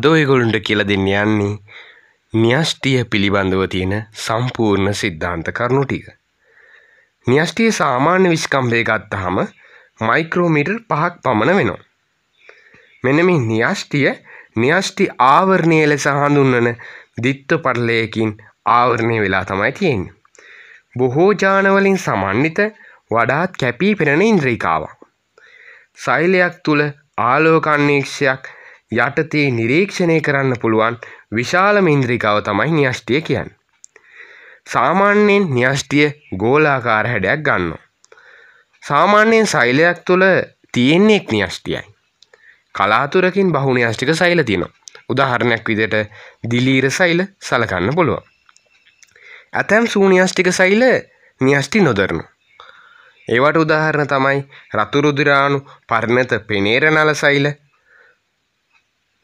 අදෝයගොලුන්ට කියල දෙන්න යන්නේ න්‍යෂ්ටිය පිළිබඳව තියෙන සම්පූර්ණ සිද්ධාන්ත කරුණු ටික. න්‍යෂ්ටිය සාමාන්‍ය විස්කම්භය ගත්තහම මයික්‍රෝමීටර් පහක් පමණ වෙනවා. මෙන මේ න්‍යෂ්ටිය න්‍යෂ්ටි ආවරණය ලෙස හඳුන්වන දිත්ත පටලයකින් ආවරණය වෙලා තමයි තියෙන්. බොහෝ ජානවලින් සමන්විත වඩාත් කැපී පෙනෙන ඉන්ද්‍රීකාවක්. සෛලයක් තුළ ආලෝකන්නේක්ෂයක් යටතේ නිරීක්ෂණය කරන්න පුළුවන් විශාල මින්ද්‍රිකාව තමයි න්‍යෂ්ටිය කියන්. සාමාන්‍යයෙන් න්‍යෂ්ටිය ගෝලාකාර හැඩයක් ගන්න. සාමාන්‍යයෙන් සෛලයක් තුළ තියෙන්නේෙක් න්‍යෂ්ටියයි. කලාතුරකින් බහු න්‍යෂ්ටික සෛල තිනවා. උදාහරණයක් විදිට දිලීර සෛල සලකන්න පුළුවන්. ඇතැම් සූනිියෂ්ටික සෛල නිියෂ්ටි නොදරනු. ඒවට උදාහරණ තමයි රතුරුදිරාණු පරණත පෙනේරනල සෛල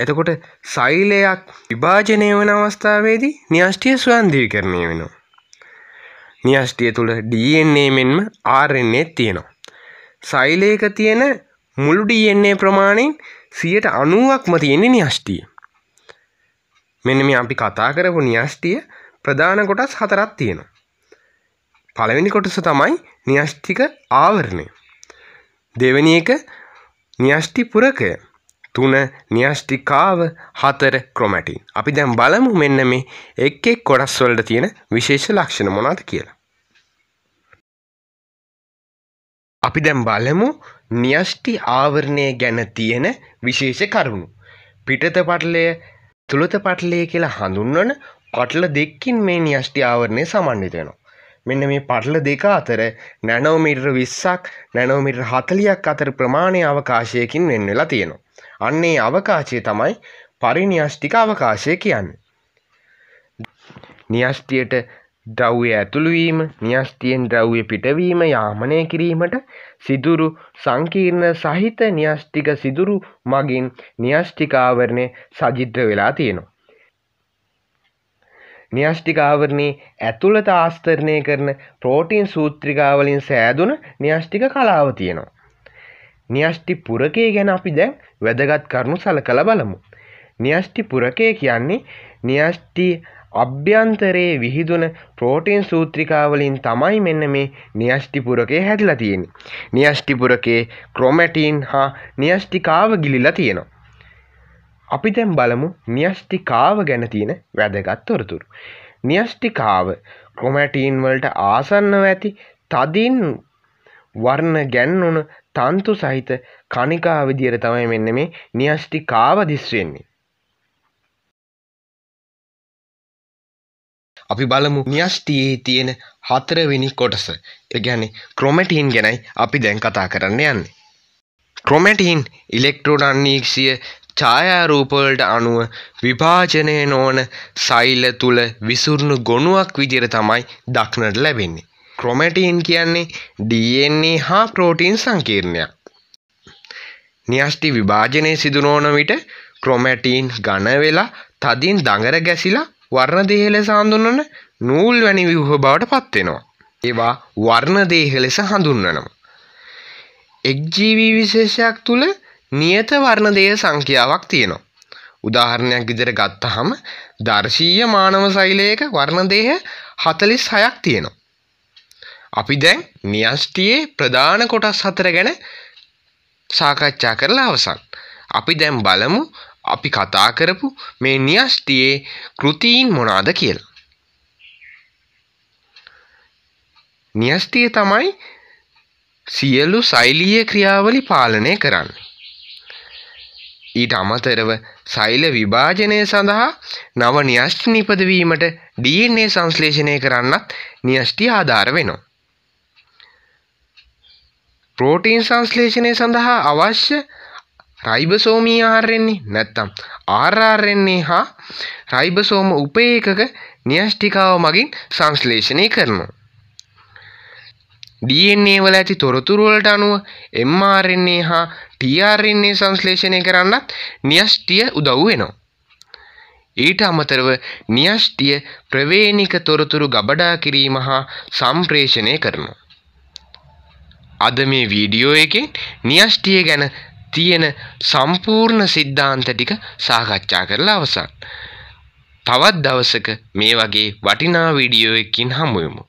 එතකොට සෛලයක් විභාජනය වන අවස්ථාවේදී න්‍යෂ්ටිය ස්වන්ධීකරණය වෙනවා. න්‍යෂ්ටිය තුළ DNA මෙන්ම RNA තියෙනවා. සෛලයක තියෙන මුළු DNA ප්‍රමාණයෙන් 90%ක්ම තියෙන්නේ න්‍යෂ්ටිය. මෙන්න මේ අපි කතා කරපු න්‍යෂ්ටිය ප්‍රධාන කොටස් හතරක් තියෙනවා. පළවෙනි කොටස තමයි න්‍යෂ්ටික ආවරණය. දෙවෙනි එක න්‍යෂ්ටි පුරකය. තුන න්‍යෂ්ටිකාව හතර ක්‍රොමැටින්. අපි දැන් බලමු මෙන්න මේ එක් එක් කොටස්වලට තියෙන විශේෂ ලක්ෂණ මොනවද කියලා. අපි දැන් බලමු න්‍යෂ්ටි ආවරණය ගැන තියෙන විශේෂ කරුණු. පිටත පටලය තුළත පටලය කියලා හඳුන්වන පටල දෙකින් මේ න්‍යෂ්ටි ආවරණය සමන්විත වෙනවා. මෙන්න මේ පටල දෙක අතර නැනෝමිටර් 20ක් නැනෝමිටර් 40ක් අතර ප්‍රමාණයේ අවකාශයකින් වෙන් වෙලා තියෙනවා. අන්නේ අවකාශය තමයි පරිනිියෂ්ටික අවකාශය කියන්න. නිියෂ්ටියට ද්‍රව්‍ය ඇතුළුවීම නිියෂ්ටියෙන් ද්‍රව්‍ය පිටවීම යාමනය කිරීමට සිදුරු සංකීර්ණ සහිත නිියෂ්ටික සිදුරු මගින් නිියෂ්ටිකාවරණය සජිද්‍ර වෙලා තියෙනවා. නිියෂ්ටිකාවරණී ඇතුළත ආස්තරණය කරන ප්‍රෝටීන් සූත්‍රිකාවලින් සෑදුන නිියෂ්ටික කලාව තියෙනවා. න්‍යෂ්ටි පුරකය ගැන අපි දැන් වැදගත් කරනු සල කළ බලමු. න්‍යෂ්ටි පුරකය කියන්නේ න්‍යෂ්ටි අභ්‍යන්තරයේ විහිදුන ප්‍රෝටීන් සූත්‍රිකාවලින් තමයි මෙන්න මේ නියෂ්ටිපුරකේ හැදිලා තියෙන. නියෂ්ටිපුරකේ ක්‍රොමැටීන් හා නියෂ්ටිකාව ගිලිලා තියෙනවා. අපි දැන් බලමු නියෂ්ටිකාව ගැන තියෙන වැදගත් තොරතුරු. නියෂ්ටිකාව ක්‍රොමැටීන් වලට ආසන්නව ඇති තදින් වර්ණ ගැන්වුණු තන්තු සහිත කණිකා විදියට තමයි මෙන්න මේ න්‍යෂ්ටිකාව දිස්වෙන්නේ. අපි බලමු න්‍යෂ්ටියේ තියෙන හතරවෙනි කොටස. ඒ කියන්නේ ක්‍රොමැටින් ගැනයි අපි දැන් කතා කරන්න යන්නේ. ක්‍රොමැටින් ඉලෙක්ට්‍රෝනන්නීක්ෂය ඡායාරූපවලට අනුව විභාජනය නොවන සෛල තුල විසුරුණු ගොනුවක් විදියට තමයි දක්නට ලැබෙන්නේ. ක්‍රොමැටීන් කියන්නේ DNA හා ප්‍රෝටීන් සංකීර්ණයක්. න්‍යෂ්ටි විභාජනය සිදුනෝන විට ක්‍රොමැටීන් ඝන වෙලා තදින් දඟර ගැසිලා වර්ණදේහ ලෙස හඳුන්වන නූල් වැනි ව්‍යුහ බවට පත්වෙනවා. ඒවා වර්ණදේහ ලෙස හඳුන්වනවා. එක්ජීවී විශේෂයක් තුළ නියත වර්ණදේහ සංඛ්‍යාවක් තියෙනවා. උදාහරණයක් විදිහට ගත්තහම දර්ශීය මානව සෛලයක වර්ණදේහ 46ක් තියෙනවා. අපි දැන් න්‍යෂ්ටියේ ප්‍රධාන කොටස් හතර ගැන සාකච්ඡා කරලා අවසන්. අපි දැන් බලමු අපි කතා කරපු මේ න්‍යෂ්ටියේ කෘතීන් මොනාද කියලා. න්‍යෂ්ටිය තමයි සියලු සෛලීය ක්‍රියාවලි පාලනය කරන්න. ඊට අමතරව සෛල විභාජනය සඳහා නව න්‍යෂ්ටි නිපදවීමට DNA සංශ්ලේෂණය කරන්නත් න්‍යෂ්ටි ආධාර වෙනවා. ප්‍රෝටීන් සංශ්ලේෂණය සඳහා අවශ්‍ය රයිබසෝමී ආරෙන්නේ නැත්තම් ආරාරෙන්නේ හා රයිබසෝම උපේකක න්‍යෂ්ටිකාව මගින් සංශ්ලේෂණය කරනවා. DNA වල ඇති තොරතුරු වලට අනුව mRNA හා tRNA සංශ්ලේෂණය කරන්නත් න්‍යෂ්ටිය උදව් වෙනවා. ඊට අමතරව න්‍යෂ්ටිය ප්‍රවේනික තොරතුරු ගබඩා කිරීම හා සම්ප්‍රේෂණය කරනවා. අද මේ වීඩියෝ එකෙන් නියෂ්ටිය ගැන තියෙන සම්පූර්ණ සිද්ධාන්ත ටික සාකච්ඡා කරලා අවසන්. තවත් දවසක මේ වගේ වටිනා වීඩියෝ එකකින් හමුවෙමු.